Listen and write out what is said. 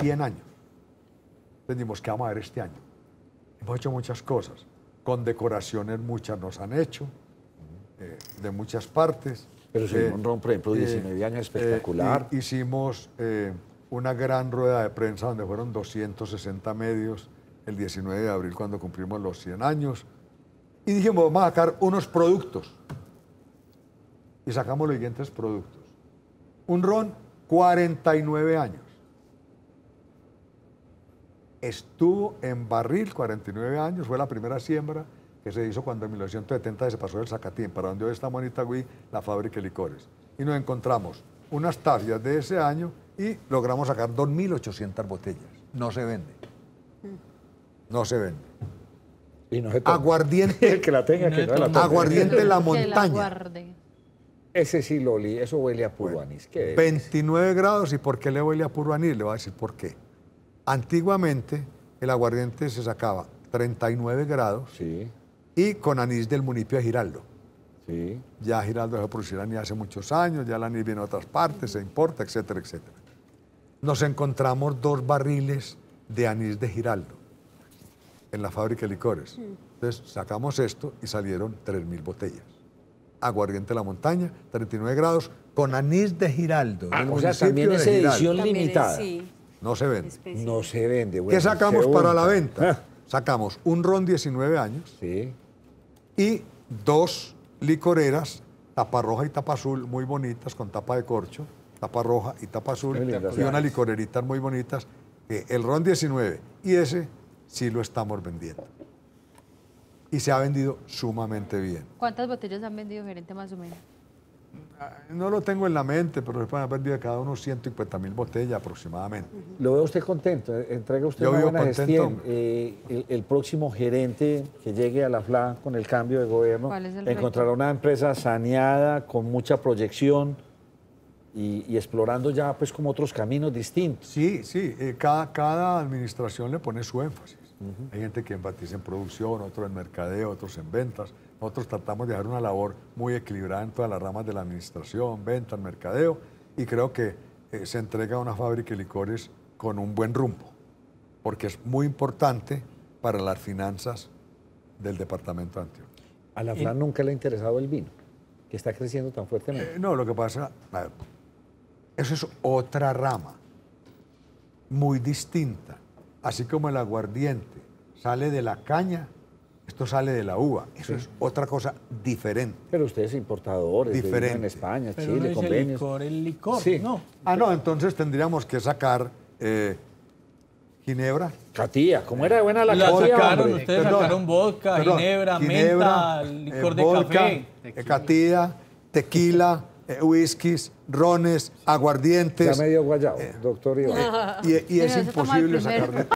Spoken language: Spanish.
100 años. Entendimos que vamos a ver este año. Hemos hecho muchas cosas. Con decoraciones muchas nos han hecho, eh, de muchas partes. Pero si eh, un ron, por ejemplo, 19 eh, años espectacular. hicimos una gran rueda de prensa donde fueron 260 medios el 19 de abril cuando cumplimos los 100 años. Y dijimos, vamos a sacar unos productos. Y sacamos los siguientes productos. Un ron, 49 años estuvo en barril 49 años, fue la primera siembra que se hizo cuando en 1970 se pasó el Zacatín, para donde hoy está Gui? la fábrica de licores. Y nos encontramos unas tafias de ese año y logramos sacar 2.800 botellas. No se vende. No se vende. Y no aguardiente. que la tenga, que Aguardiente la montaña. Ese sí, Loli, eso huele a purbanis. 29 grados. ¿Y por qué le huele a purbanis? Le voy a decir por qué. Antiguamente el aguardiente se sacaba 39 grados y con anís del municipio de Giraldo. Sí. Ya Giraldo dejó producir anís hace muchos años, ya el anís viene a otras partes, se importa, etcétera, etcétera. Nos encontramos dos barriles de anís de Giraldo en la fábrica de licores. Entonces sacamos esto y salieron 3.000 botellas. Aguardiente de la montaña, 39 grados, con anís de Giraldo. Ah, o sea, también es edición limitada. No se vende. No se vende. ¿Qué sacamos para la venta? Ah. Sacamos un ron 19 años y dos licoreras, tapa roja y tapa azul, muy bonitas, con tapa de corcho, tapa roja y tapa azul, y unas licoreritas muy bonitas. el ron 19 y ese sí lo estamos vendiendo. Y se ha vendido sumamente bien. ¿Cuántas botellas han vendido, gerente, más o menos? Ah, no lo tengo en la mente, pero después han perdido cada uno 150 mil botellas aproximadamente. Lo veo usted contento, eh, entrega usted Yo una eh, el, próximo gerente que llegue a la FLA con el cambio de gobierno encontrará una empresa saneada, con mucha proyección y, explorando ya pues como otros caminos distintos. Sí, sí, eh, cada, cada administración le pone su énfasis. Hay gente que enfatiza en producción, otros en mercadeo, otros en ventas. Nosotros tratamos de hacer una labor muy equilibrada en todas las ramas de la administración, ventas, mercadeo, y creo que eh, se entrega a una fábrica de licores con un buen rumbo, porque es muy importante para las finanzas del departamento de Antioquia. A la FLAN eh, nunca le ha interesado el vino, que está creciendo tan fuertemente. Eh, no, lo que pasa, a ver, eso es otra rama muy distinta así como el aguardiente sale de la caña, esto sale de la uva. Eso es otra cosa diferente. Pero ustedes importadores diferente. en España, Chile, no convenios. El licor, el licor, no. Ah, no, entonces tendríamos que sacar eh, Ginebra. Catía, ¿cómo era de buena la, la Sacaron, ustedes sacaron vodka, ginebra, menta, licor eh, de café. Tequila. Eh, catía, tequila, whiskies, rones, aguardientes. Ya medio guayado, doctor Iván. y, y es imposible sacar de...